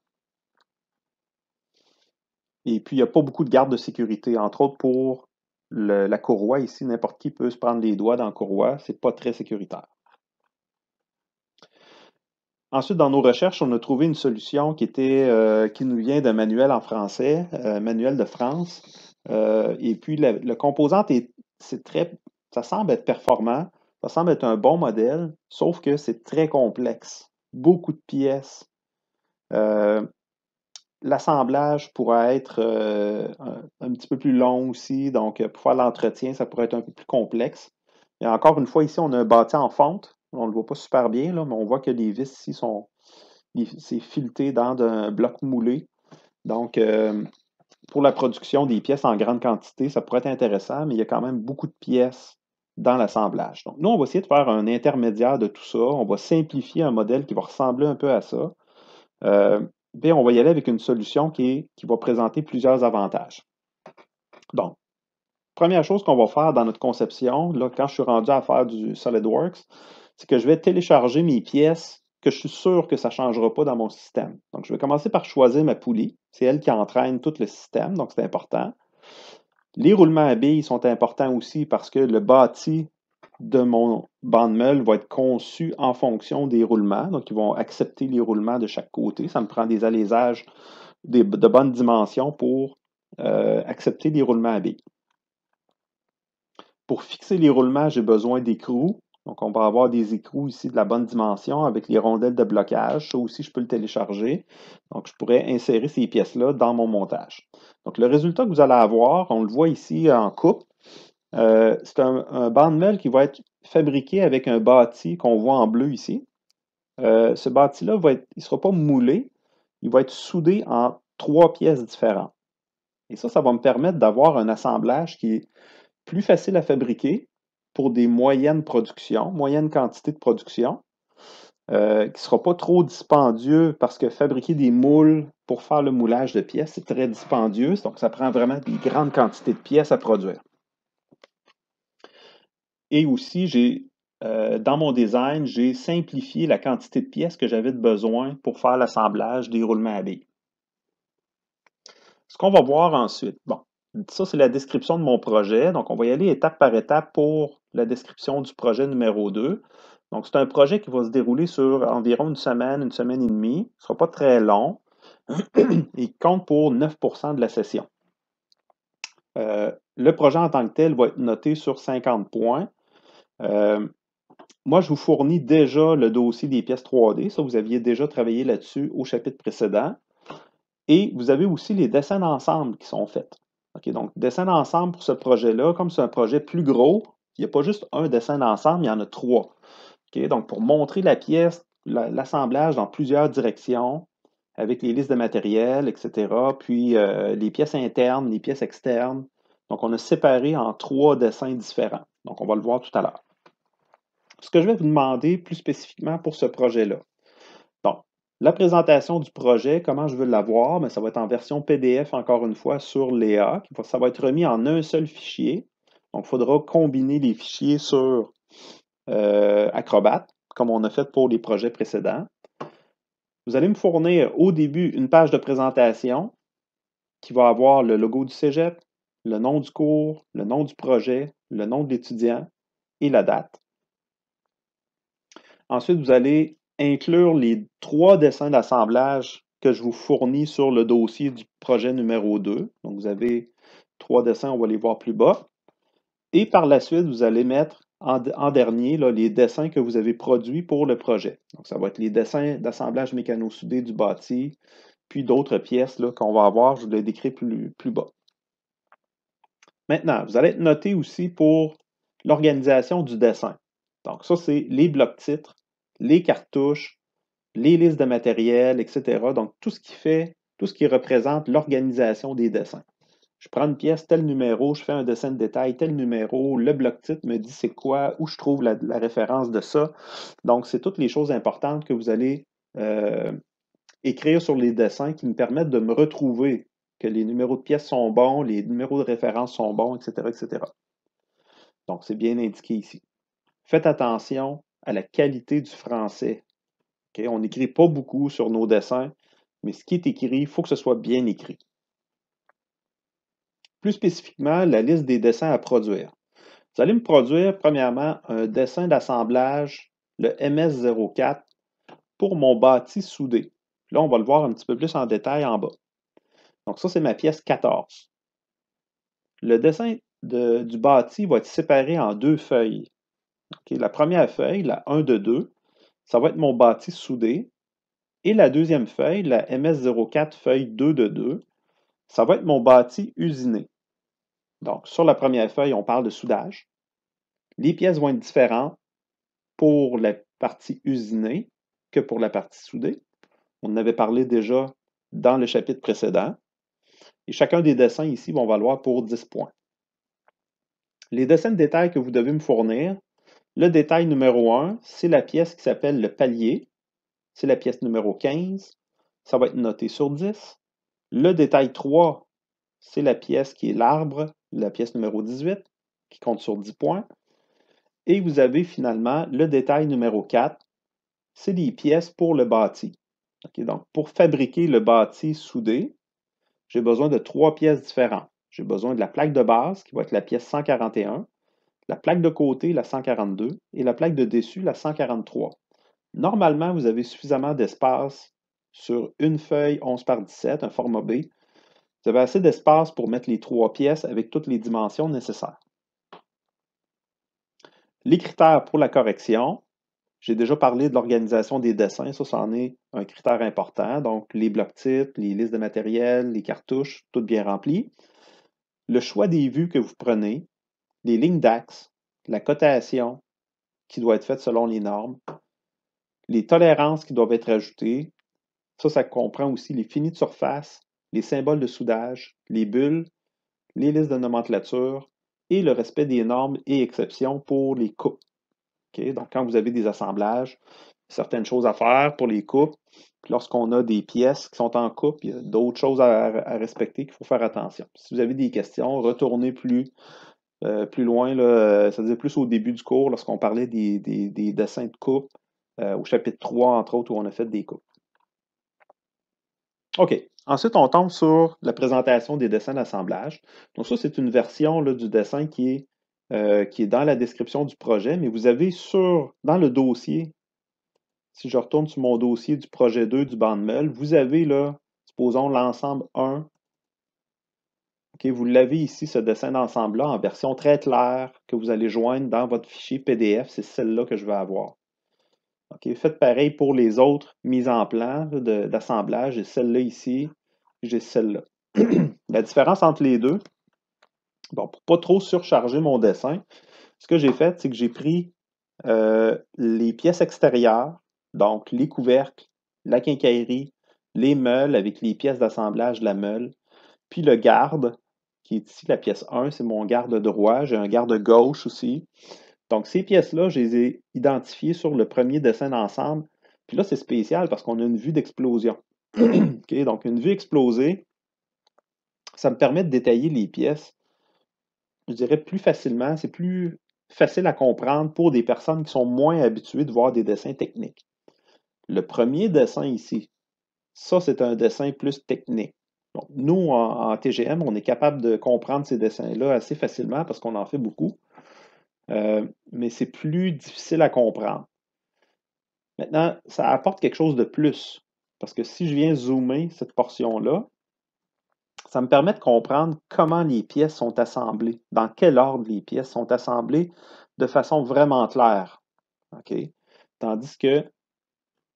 Et puis, il n'y a pas beaucoup de garde de sécurité, entre autres pour la courroie. Ici, n'importe qui peut se prendre les doigts dans la courroie. C'est pas très sécuritaire. Ensuite, dans nos recherches, on a trouvé une solution qui, était, euh, qui nous vient d'un manuel en français, euh, manuel de France. Euh, et puis, le composant, est, c'est très, ça semble être performant, ça semble être un bon modèle, sauf que c'est très complexe. Beaucoup de pièces. L'assemblage pourrait être un, petit peu plus long aussi, donc pour faire l'entretien, ça pourrait être un peu plus complexe. Et encore une fois, ici, on a un bâti en fonte, on le voit pas super bien, mais on voit que les vis ici sont. C'est fileté dans un bloc moulé. Donc, euh, pour la production des pièces en grande quantité, ça pourrait être intéressant, mais il y a quand même beaucoup de pièces dans l'assemblage. Donc, nous, on va essayer de faire un intermédiaire de tout ça. On va simplifier un modèle qui va ressembler un peu à ça. Euh, on va y aller avec une solution qui, qui va présenter plusieurs avantages. Donc, première chose qu'on va faire dans notre conception, là, quand je suis rendu à faire du SolidWorks, c'est que je vais télécharger mes pièces que je suis sûr que ça ne changera pas dans mon système. Donc, je vais commencer par choisir ma poulie. C'est elle qui entraîne tout le système, donc c'est important. Les roulements à billes sont importants aussi parce que le bâti de mon banc de meule va être conçu en fonction des roulements. Donc, ils vont accepter les roulements de chaque côté. Ça me prend des allésages de bonnes dimensions pour euh, accepter les roulements à billes. Pour fixer les roulements, j'ai besoin d'écrous. Donc, on va avoir des écrous ici de la bonne dimension avec les rondelles de blocage. Ça aussi, je peux le télécharger. Donc, je pourrais insérer ces pièces-là dans mon montage. Donc, le résultat que vous allez avoir, on le voit ici euh, en coupe. Euh, c'est un, de qui va être fabriqué avec un bâti qu'on voit en bleu ici. Euh, ce bâti-là, il ne sera pas moulé. Il va être soudé en trois pièces différentes. Et ça, ça va me permettre d'avoir un assemblage qui est plus facile à fabriquer, pour des moyennes productions, moyenne quantité de production, euh, qui ne sera pas trop dispendieux parce que fabriquer des moules pour faire le moulage de pièces, c'est très dispendieux, donc ça prend vraiment des grandes quantités de pièces à produire. Et aussi, j'ai euh, dans mon design, j'ai simplifié la quantité de pièces que j'avais de besoin pour faire l'assemblage des roulements à billes. Ce qu'on va voir ensuite, bon, ça c'est la description de mon projet, donc on va y aller étape par étape pour la description du projet numéro 2. Donc, c'est un projet qui va se dérouler sur environ une semaine, une semaine et demie. Ce ne sera pas très long. Il compte pour 9 de la session. Euh, le projet en tant que tel va être noté sur 50 points. Euh, moi, je vous fournis déjà le dossier des pièces 3D. Ça, vous aviez déjà travaillé là-dessus au chapitre précédent. Et vous avez aussi les dessins d'ensemble qui sont faits. OK, donc, dessins d'ensemble pour ce projet-là, comme c'est un projet plus gros, il n'y a pas juste un dessin d'ensemble, il y en a trois. Donc, pour montrer la pièce, l'assemblage dans plusieurs directions, avec les listes de matériel, etc., puis euh, les pièces internes, les pièces externes. Donc, on a séparé en trois dessins différents. Donc, on va le voir tout à l'heure. Ce que je vais vous demander plus spécifiquement pour ce projet-là. Donc, la présentation du projet, comment je veux voir, mais ben, ça va être en version PDF encore une fois sur Léa. Ça va être remis en un seul fichier donc, il faudra combiner les fichiers sur euh, Acrobat, comme on a fait pour les projets précédents. Vous allez me fournir au début une page de présentation qui va avoir le logo du cégep, le nom du cours, le nom du projet, le nom de l'étudiant et la date. Ensuite, vous allez inclure les trois dessins d'assemblage que je vous fournis sur le dossier du projet numéro 2. Donc, vous avez trois dessins, on va les voir plus bas. Et par la suite, vous allez mettre en, dernier les dessins que vous avez produits pour le projet. Donc, ça va être les dessins d'assemblage mécano-soudé du bâti, puis d'autres pièces qu'on va avoir. Je vous les décris plus, plus bas. Maintenant, vous allez être noté aussi pour l'organisation du dessin. Donc, ça, c'est les blocs titres, les cartouches, les listes de matériel, etc. Donc, tout ce qui fait, tout ce qui représente l'organisation des dessins je prends une pièce, tel numéro, je fais un dessin de détail, tel numéro, le bloc titre me dit c'est quoi, où je trouve la, référence de ça. Donc, c'est toutes les choses importantes que vous allez euh, écrire sur les dessins qui me permettent de me retrouver, que les numéros de pièces sont bons, les numéros de référence sont bons, etc. etc. Donc, c'est bien indiqué ici. Faites attention à la qualité du français. On n'écrit pas beaucoup sur nos dessins, mais ce qui est écrit, il faut que ce soit bien écrit plus spécifiquement la liste des dessins à produire. Vous allez me produire, premièrement, un dessin d'assemblage, le MS04, pour mon bâti soudé. là, on va le voir un petit peu plus en détail en bas. Donc ça, c'est ma pièce 14. Le dessin du bâti va être séparé en deux feuilles. la première feuille, la 1 de 2, ça va être mon bâti soudé. Et la deuxième feuille, la MS04 feuille 2 de 2, ça va être mon bâti usiné. Donc, sur la première feuille, on parle de soudage. Les pièces vont être différentes pour la partie usinée que pour la partie soudée. On en avait parlé déjà dans le chapitre précédent. Et chacun des dessins ici vont valoir pour 10 points. Les dessins de détails que vous devez me fournir, le détail numéro 1, c'est la pièce qui s'appelle le palier. C'est la pièce numéro 15. Ça va être noté sur 10. Le détail 3, c'est la pièce qui est l'arbre la pièce numéro 18, qui compte sur 10 points. Et vous avez finalement le détail numéro 4, c'est les pièces pour le bâti. donc, pour fabriquer le bâti soudé, j'ai besoin de trois pièces différentes. J'ai besoin de la plaque de base, qui va être la pièce 141, la plaque de côté, la 142, et la plaque de dessus, la 143. Normalement, vous avez suffisamment d'espace sur une feuille 11 par 17, un format B, vous avez assez d'espace pour mettre les trois pièces avec toutes les dimensions nécessaires. Les critères pour la correction, j'ai déjà parlé de l'organisation des dessins, ça, c'en est un critère important. Donc, les blocs titres, les listes de matériel, les cartouches, toutes bien remplies. Le choix des vues que vous prenez, les lignes d'axe, la cotation qui doit être faite selon les normes, les tolérances qui doivent être ajoutées. Ça, ça comprend aussi les finis de surface, les symboles de soudage, les bulles, les listes de nomenclature et le respect des normes et exceptions pour les coupes. Donc, quand vous avez des assemblages, certaines choses à faire pour les coupes. Lorsqu'on a des pièces qui sont en coupe, il y a d'autres choses à, respecter qu'il faut faire attention. Si vous avez des questions, retournez plus, euh, plus loin, euh, c'est-à-dire plus au début du cours, lorsqu'on parlait des, dessins de coupe, euh, au chapitre 3, entre autres, où on a fait des coupes. OK. Ensuite, on tombe sur la présentation des dessins d'assemblage. Donc ça, c'est une version du dessin qui est, euh, qui est dans la description du projet, mais vous avez sur, dans le dossier, si je retourne sur mon dossier du projet 2 du banc vous avez là, supposons l'ensemble 1. vous l'avez ici, ce dessin d'ensemble-là, en version très claire que vous allez joindre dans votre fichier PDF. C'est celle-là que je vais avoir faites pareil pour les autres mises en plan d'assemblage. J'ai celle-là ici, j'ai celle-là. la différence entre les deux, bon, pour ne pas trop surcharger mon dessin, ce que j'ai fait, c'est que j'ai pris euh, les pièces extérieures, donc les couvercles, la quincaillerie, les meules avec les pièces d'assemblage de la meule, puis le garde, qui est ici la pièce 1, c'est mon garde droit, j'ai un garde gauche aussi. Donc, ces pièces-là, je les ai identifiées sur le premier dessin d'ensemble. Puis là, c'est spécial parce qu'on a une vue d'explosion. Mm-hmm. Donc, une vue explosée, ça me permet de détailler les pièces, je dirais, plus facilement. C'est plus facile à comprendre pour des personnes qui sont moins habituées de voir des dessins techniques. Le premier dessin ici, ça, c'est un dessin plus technique. Donc, nous, en, TGM, on est capable de comprendre ces dessins-là assez facilement parce qu'on en fait beaucoup. Euh, mais c'est plus difficile à comprendre. Maintenant, ça apporte quelque chose de plus, parce que si je viens zoomer cette portion-là, ça me permet de comprendre comment les pièces sont assemblées, dans quel ordre les pièces sont assemblées de façon vraiment claire. Tandis que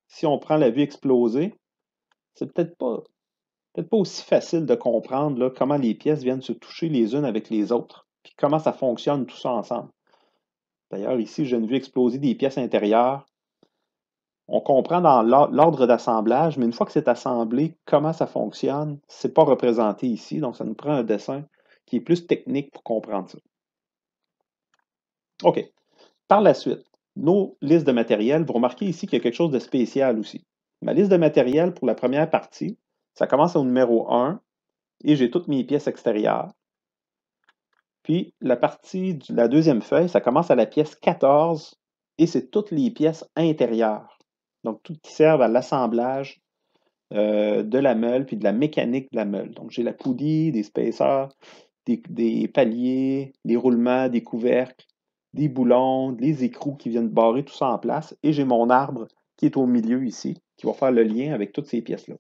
si on prend la vue explosée, c'est peut-être pas peut pas aussi facile de comprendre comment les pièces viennent se toucher les unes avec les autres, puis comment ça fonctionne tout ça ensemble. D'ailleurs, ici, je une vue exploser des pièces intérieures. On comprend dans l'ordre d'assemblage, mais une fois que c'est assemblé, comment ça fonctionne, c'est pas représenté ici, donc ça nous prend un dessin qui est plus technique pour comprendre ça. OK. Par la suite, nos listes de matériel, vous remarquez ici qu'il y a quelque chose de spécial aussi. Ma liste de matériel pour la première partie, ça commence au numéro 1 et j'ai toutes mes pièces extérieures. Puis la partie de la deuxième feuille, ça commence à la pièce 14 et c'est toutes les pièces intérieures. Donc, toutes qui servent à l'assemblage euh, de la meule puis de la mécanique de la meule. Donc, j'ai la poulie, des spacers, des, des, paliers, des roulements, des couvercles, des boulons, des écrous qui viennent barrer tout ça en place. Et j'ai mon arbre qui est au milieu ici, qui va faire le lien avec toutes ces pièces-là.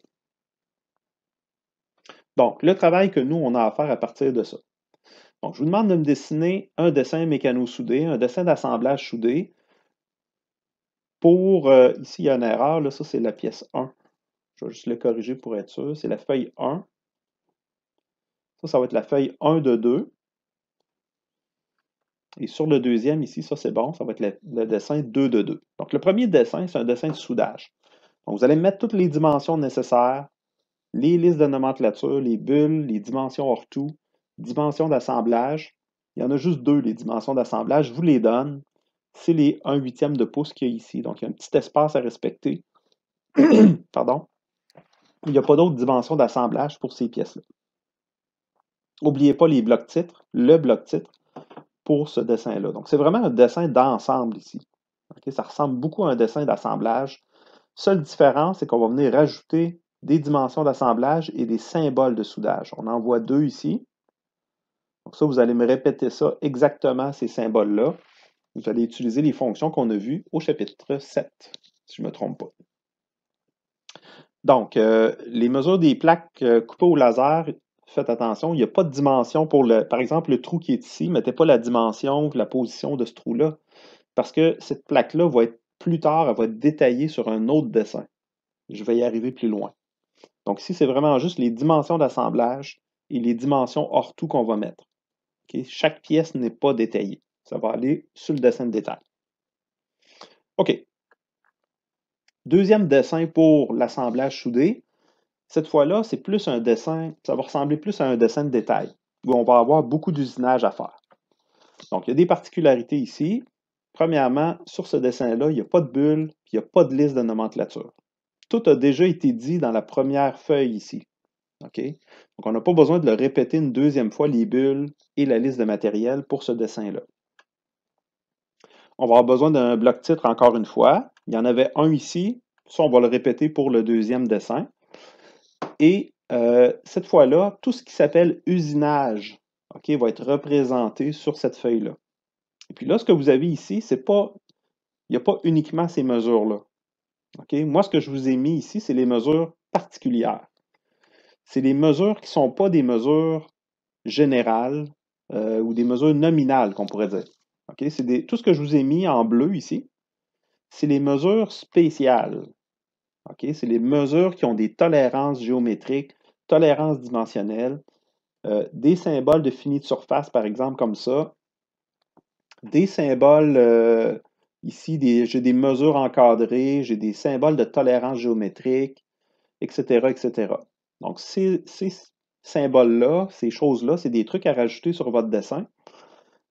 Donc, le travail que nous, on a à faire à partir de ça. Donc, je vous demande de me dessiner un dessin mécano soudé, un dessin d'assemblage soudé. Pour, euh, ici, il y a une erreur, là, ça c'est la pièce 1. Je vais juste le corriger pour être sûr. C'est la feuille 1. Ça, ça va être la feuille 1 de 2. Et sur le deuxième, ici, ça c'est bon, ça va être le, dessin 2 de 2. Donc, le premier dessin, c'est un dessin de soudage. Donc, vous allez mettre toutes les dimensions nécessaires, les listes de nomenclature, les bulles, les dimensions hors tout, dimensions d'assemblage. Il y en a juste deux, les dimensions d'assemblage. Je vous les donne. C'est les 1 huitième de pouce qu'il y a ici. Donc, il y a un petit espace à respecter. Pardon. Il n'y a pas d'autres dimensions d'assemblage pour ces pièces-là. N'oubliez pas les blocs titres, le bloc titre pour ce dessin-là. Donc, c'est vraiment un dessin d'ensemble ici. Ça ressemble beaucoup à un dessin d'assemblage. Seule différence, c'est qu'on va venir rajouter des dimensions d'assemblage et des symboles de soudage. On en voit deux ici. Donc ça, vous allez me répéter ça exactement, ces symboles-là. Vous allez utiliser les fonctions qu'on a vues au chapitre 7, si je ne me trompe pas. Donc, euh, les mesures des plaques euh, coupées au laser, faites attention, il n'y a pas de dimension pour le. Par exemple, le trou qui est ici, Ne mettez pas la dimension ou la position de ce trou-là. Parce que cette plaque-là va être plus tard, elle va être détaillée sur un autre dessin. Je vais y arriver plus loin. Donc ici, c'est vraiment juste les dimensions d'assemblage et les dimensions hors tout qu'on va mettre. Chaque pièce n'est pas détaillée. Ça va aller sur le dessin de détail. OK. Deuxième dessin pour l'assemblage soudé. Cette fois-là, c'est plus un dessin, ça va ressembler plus à un dessin de détail, où on va avoir beaucoup d'usinage à faire. Donc, il y a des particularités ici. Premièrement, sur ce dessin-là, il n'y a pas de bulle, il n'y a pas de liste de nomenclature. Tout a déjà été dit dans la première feuille ici. OK? Donc, on n'a pas besoin de le répéter une deuxième fois, les bulles et la liste de matériel pour ce dessin-là. On va avoir besoin d'un bloc titre encore une fois. Il y en avait un ici. Ça, on va le répéter pour le deuxième dessin. Et euh, cette fois-là, tout ce qui s'appelle usinage OK, va être représenté sur cette feuille-là. Et puis là, ce que vous avez ici, c'est pas, il n'y a pas uniquement ces mesures-là. OK? Moi, ce que je vous ai mis ici, c'est les mesures particulières c'est les mesures qui ne sont pas des mesures générales euh, ou des mesures nominales, qu'on pourrait dire. tout ce que je vous ai mis en bleu ici, c'est les mesures spéciales. C'est les mesures qui ont des tolérances géométriques, tolérances dimensionnelles, euh, des symboles de finie de surface, par exemple, comme ça, des symboles, euh, ici, j'ai des mesures encadrées, j'ai des symboles de tolérance géométrique, etc., etc. Donc, ces, symboles-là, ces choses-là, c'est des trucs à rajouter sur votre dessin.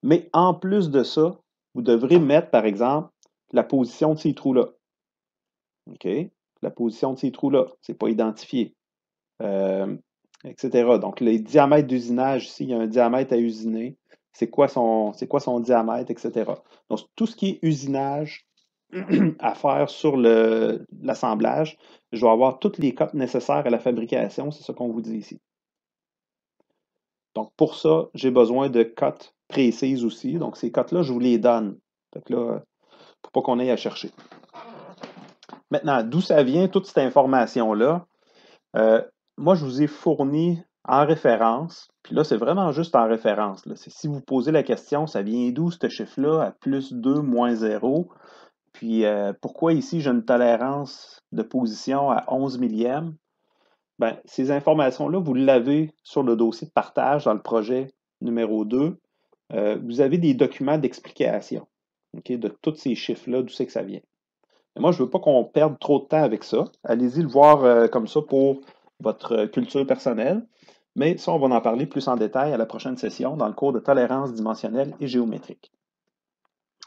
Mais en plus de ça, vous devrez mettre, par exemple, la position de ces trous-là. OK? La position de ces trous-là, c'est pas identifié. Euh, etc. Donc, les diamètres d'usinage, ici, il y a un diamètre à usiner. C'est quoi, quoi son diamètre, etc. Donc, tout ce qui est usinage, à faire sur l'assemblage, je vais avoir toutes les cotes nécessaires à la fabrication, c'est ce qu'on vous dit ici. Donc pour ça, j'ai besoin de cotes précises aussi. Donc ces cotes-là, je vous les donne. là, pour pas qu'on aille à chercher. Maintenant, d'où ça vient toute cette information-là? Euh, moi, je vous ai fourni en référence, puis là, c'est vraiment juste en référence. Si vous posez la question, ça vient d'où ce chiffre-là à plus 2, moins 0? Puis euh, pourquoi ici j'ai une tolérance de position à 11 millièmes? Ben, ces informations-là, vous l'avez sur le dossier de partage dans le projet numéro 2. Euh, vous avez des documents d'explication de tous ces chiffres-là, d'où c'est que ça vient. moi, je ne veux pas qu'on perde trop de temps avec ça. Allez-y le voir euh, comme ça pour votre culture personnelle. Mais ça, on va en parler plus en détail à la prochaine session dans le cours de tolérance dimensionnelle et géométrique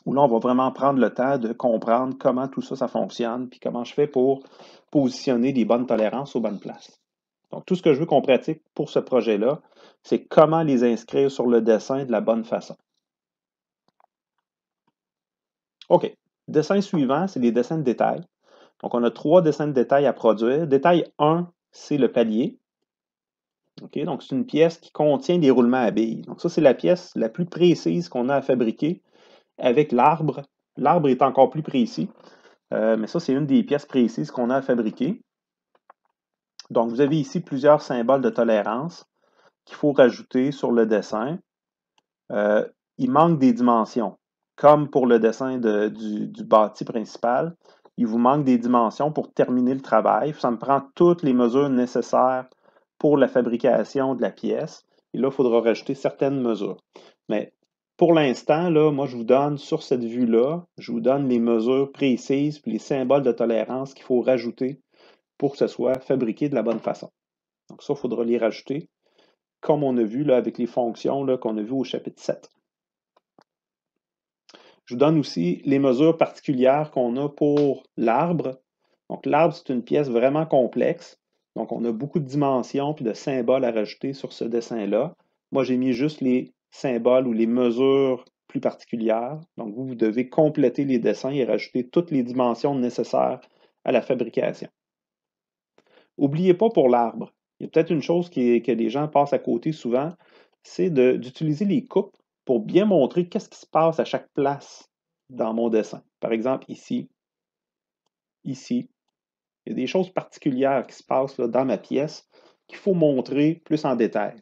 où là, on va vraiment prendre le temps de comprendre comment tout ça, ça fonctionne, puis comment je fais pour positionner les bonnes tolérances aux bonnes places. Donc, tout ce que je veux qu'on pratique pour ce projet-là, c'est comment les inscrire sur le dessin de la bonne façon. OK. Dessin suivant, c'est les dessins de détail. Donc, on a trois dessins de détail à produire. Détail 1, c'est le palier. OK. donc, c'est une pièce qui contient des roulements à billes. Donc, ça, c'est la pièce la plus précise qu'on a à fabriquer avec l'arbre. L'arbre est encore plus précis, euh, mais ça, c'est une des pièces précises qu'on a à fabriquer. Donc, vous avez ici plusieurs symboles de tolérance qu'il faut rajouter sur le dessin. Euh, il manque des dimensions. Comme pour le dessin du, du, bâti principal, il vous manque des dimensions pour terminer le travail. Ça me prend toutes les mesures nécessaires pour la fabrication de la pièce. Et là, il faudra rajouter certaines mesures. Mais pour l'instant, là, moi, je vous donne sur cette vue-là, je vous donne les mesures précises puis les symboles de tolérance qu'il faut rajouter pour que ce soit fabriqué de la bonne façon. Donc, ça, il faudra les rajouter, comme on a vu là, avec les fonctions qu'on a vues au chapitre 7. Je vous donne aussi les mesures particulières qu'on a pour l'arbre. Donc, l'arbre, c'est une pièce vraiment complexe. Donc, on a beaucoup de dimensions puis de symboles à rajouter sur ce dessin-là. Moi, j'ai mis juste les symboles ou les mesures plus particulières. Donc, vous, devez compléter les dessins et rajouter toutes les dimensions nécessaires à la fabrication. N'oubliez pas pour l'arbre. Il y a peut-être une chose qui que les gens passent à côté souvent, c'est d'utiliser les coupes pour bien montrer qu'est-ce qui se passe à chaque place dans mon dessin. Par exemple, ici, ici, il y a des choses particulières qui se passent là, dans ma pièce qu'il faut montrer plus en détail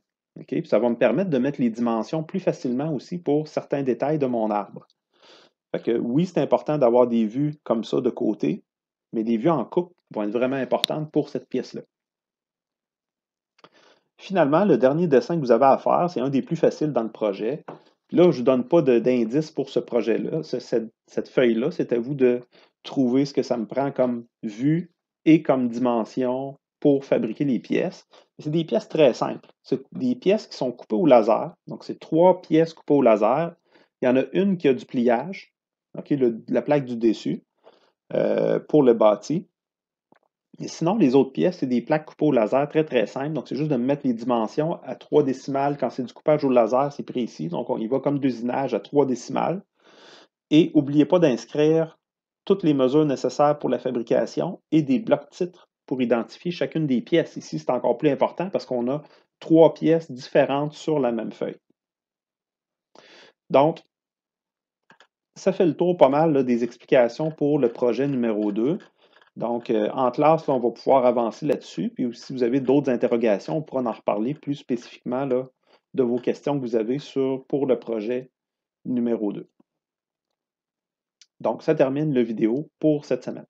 ça va me permettre de mettre les dimensions plus facilement aussi pour certains détails de mon arbre. Fait que oui, c'est important d'avoir des vues comme ça de côté, mais des vues en coupe vont être vraiment importantes pour cette pièce-là. Finalement, le dernier dessin que vous avez à faire, c'est un des plus faciles dans le projet. Là, je ne vous donne pas d'indice pour ce projet-là. cette feuille-là, c'est à vous de trouver ce que ça me prend comme vue et comme dimension pour fabriquer les pièces. C'est des pièces très simples. C'est des pièces qui sont coupées au laser. Donc, c'est trois pièces coupées au laser. Il y en a une qui a du pliage, hein, la plaque du dessus, euh, pour le bâti. Et sinon, les autres pièces, c'est des plaques coupées au laser très très simples. Donc, c'est juste de mettre les dimensions à trois décimales. Quand c'est du coupage au laser, c'est précis. Donc, on y va comme d'usinage à trois décimales. Et n'oubliez pas d'inscrire toutes les mesures nécessaires pour la fabrication et des blocs titres pour identifier chacune des pièces. Ici, c'est encore plus important parce qu'on a trois pièces différentes sur la même feuille. Donc, ça fait le tour pas mal des explications pour le projet numéro 2. Donc, euh, en classe, on va pouvoir avancer là-dessus. Puis, si vous avez d'autres interrogations, on pourra en reparler plus spécifiquement là, de vos questions que vous avez sur, pour le projet numéro 2. Donc, ça termine le vidéo pour cette semaine.